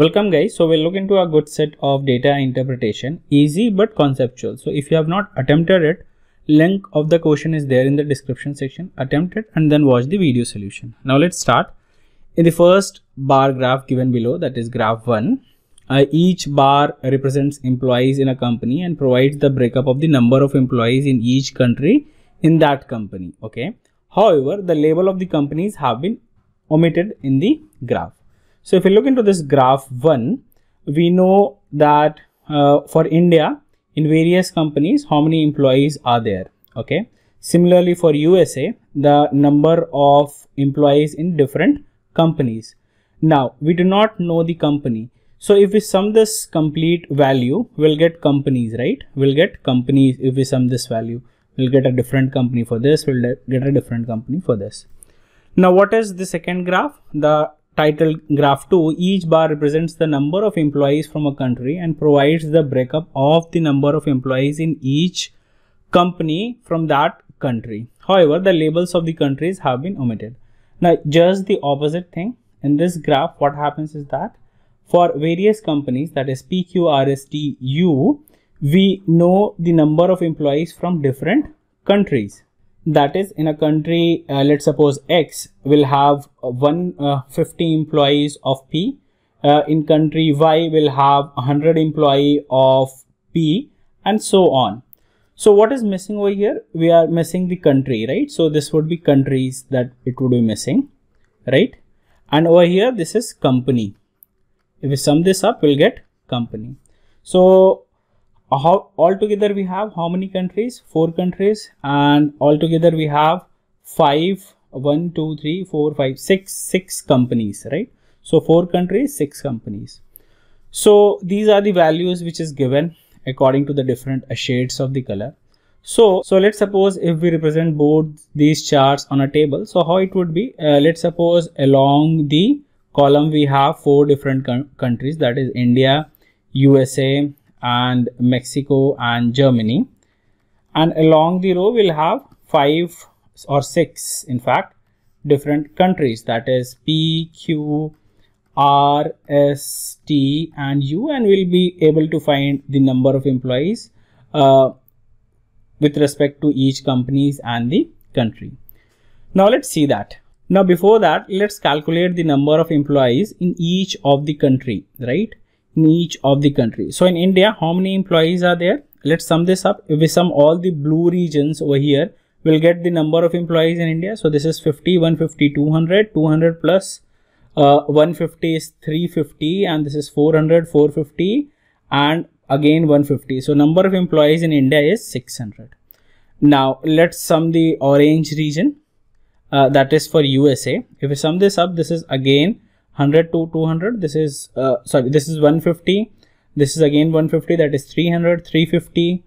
Welcome guys. So we'll look into a good set of data interpretation, easy but conceptual. So if you have not attempted it, link of the question is there in the description section. Attempt it and then watch the video solution. Now let's start. In the first bar graph given below, that is graph 1, uh, each bar represents employees in a company and provides the breakup of the number of employees in each country in that company. Okay. However, the label of the companies have been omitted in the graph. So if you look into this graph 1, we know that uh, for India, in various companies, how many employees are there, okay? Similarly, for USA, the number of employees in different companies. Now, we do not know the company. So if we sum this complete value, we'll get companies, right? We'll get companies if we sum this value. We'll get a different company for this, we'll get a different company for this. Now, what is the second graph? The title graph 2, each bar represents the number of employees from a country and provides the breakup of the number of employees in each company from that country. However, the labels of the countries have been omitted. Now, just the opposite thing. In this graph, what happens is that for various companies, that is PQRSTU, we know the number of employees from different countries that is in a country uh, let's suppose x will have 150 uh, employees of p uh, in country y will have 100 employee of p and so on so what is missing over here we are missing the country right so this would be countries that it would be missing right and over here this is company if we sum this up we'll get company so how altogether we have how many countries four countries and altogether we have five one two three four five six six companies right so four countries six companies so these are the values which is given according to the different shades of the color so so let's suppose if we represent both these charts on a table so how it would be uh, let's suppose along the column we have four different countries that is india usa and Mexico and Germany. And along the row, we'll have five or six, in fact, different countries that is P, Q, R, S, T, and U, and we'll be able to find the number of employees uh, with respect to each companies and the country. Now let's see that. Now before that, let's calculate the number of employees in each of the country, right? in each of the country. So in India, how many employees are there? Let's sum this up. If we sum all the blue regions over here, we'll get the number of employees in India. So this is 50, 150, 200, 200 plus uh, 150 is 350 and this is 400, 450 and again 150. So number of employees in India is 600. Now let's sum the orange region uh, that is for USA. If we sum this up, this is again 100 to 200 this is uh, sorry this is 150 this is again 150 that is 300 350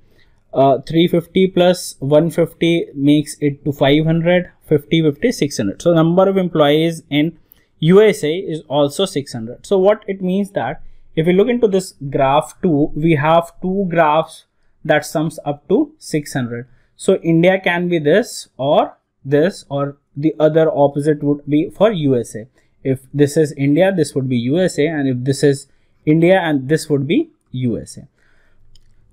uh, 350 plus 150 makes it to 500 50 50 600 so number of employees in usa is also 600 so what it means that if we look into this graph 2 we have two graphs that sums up to 600 so india can be this or this or the other opposite would be for usa if this is India, this would be USA. And if this is India and this would be USA.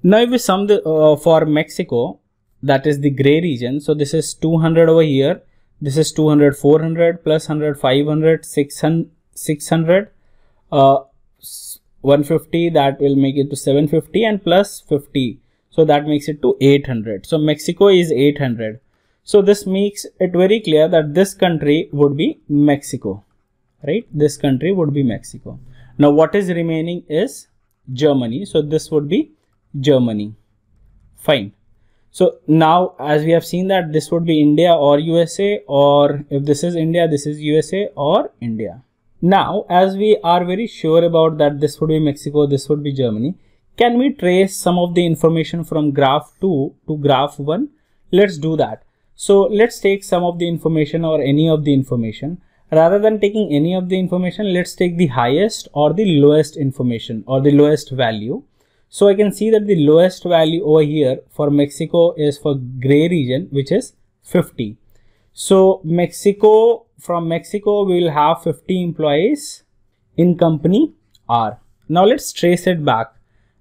Now if we sum the, uh, for Mexico, that is the gray region. So this is 200 over here. This is 200, 400, plus 100, 500, 600, 600 uh, 150 that will make it to 750 and plus 50 so that makes it to 800 so mexico is 800 so this makes it very clear that this country would be mexico right this country would be mexico now what is remaining is germany so this would be germany fine so now as we have seen that this would be india or usa or if this is india this is usa or india now as we are very sure about that this would be mexico this would be germany can we trace some of the information from graph 2 to graph 1 let's do that so let's take some of the information or any of the information rather than taking any of the information let's take the highest or the lowest information or the lowest value so i can see that the lowest value over here for mexico is for gray region which is 50 so mexico from mexico we will have 50 employees in company r now let's trace it back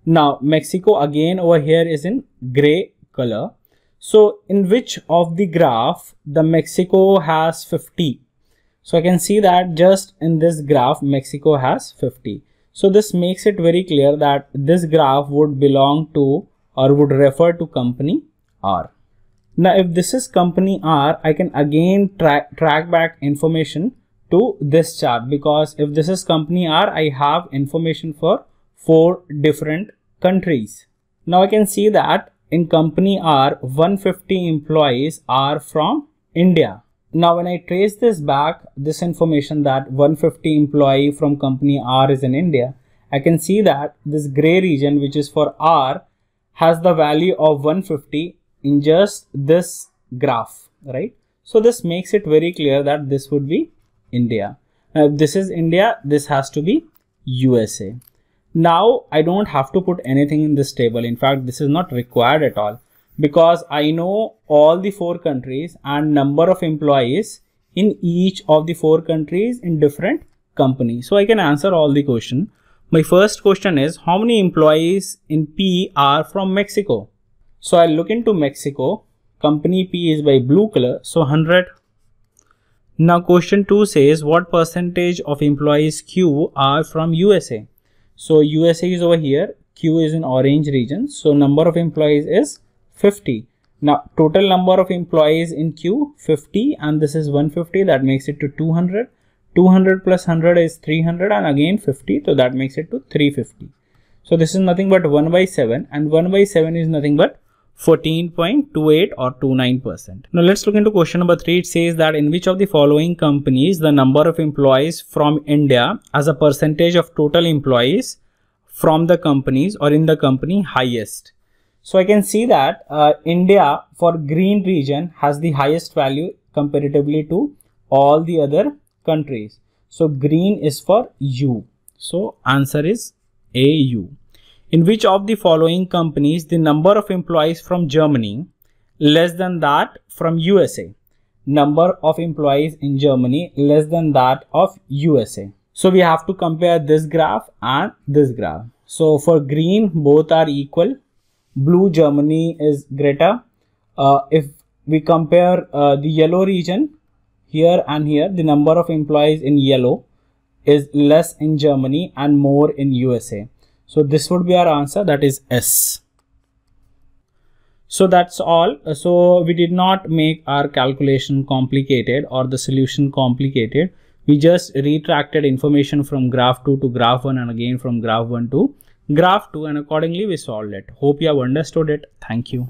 now mexico again over here is in gray color so in which of the graph the mexico has 50 so I can see that just in this graph, Mexico has 50. So this makes it very clear that this graph would belong to or would refer to company R. Now if this is company R, I can again tra track back information to this chart because if this is company R, I have information for four different countries. Now I can see that in company R, 150 employees are from India. Now, when I trace this back, this information that 150 employee from company R is in India, I can see that this gray region, which is for R, has the value of 150 in just this graph, right? So this makes it very clear that this would be India. Now, if this is India, this has to be USA. Now, I don't have to put anything in this table. In fact, this is not required at all because I know all the four countries and number of employees in each of the four countries in different companies. So I can answer all the question. My first question is how many employees in P are from Mexico? So i look into Mexico. Company P is by blue color. So 100. Now question 2 says what percentage of employees Q are from USA? So USA is over here. Q is in orange region. So number of employees is 50. Now total number of employees in Q 50 and this is 150 that makes it to 200. 200 plus 100 is 300 and again 50 so that makes it to 350. So this is nothing but 1 by 7 and 1 by 7 is nothing but 14.28 or 29%. Now let's look into question number 3. It says that in which of the following companies the number of employees from India as a percentage of total employees from the companies or in the company highest. So I can see that uh, India for green region has the highest value comparatively to all the other countries. So green is for U. So answer is AU. In which of the following companies the number of employees from Germany less than that from USA? Number of employees in Germany less than that of USA. So we have to compare this graph and this graph. So for green both are equal blue Germany is greater. Uh, if we compare uh, the yellow region here and here, the number of employees in yellow is less in Germany and more in USA. So this would be our answer that is S. So that's all. So we did not make our calculation complicated or the solution complicated. We just retracted information from graph 2 to graph 1 and again from graph 1 to graph 2 and accordingly we solved it. Hope you have understood it. Thank you.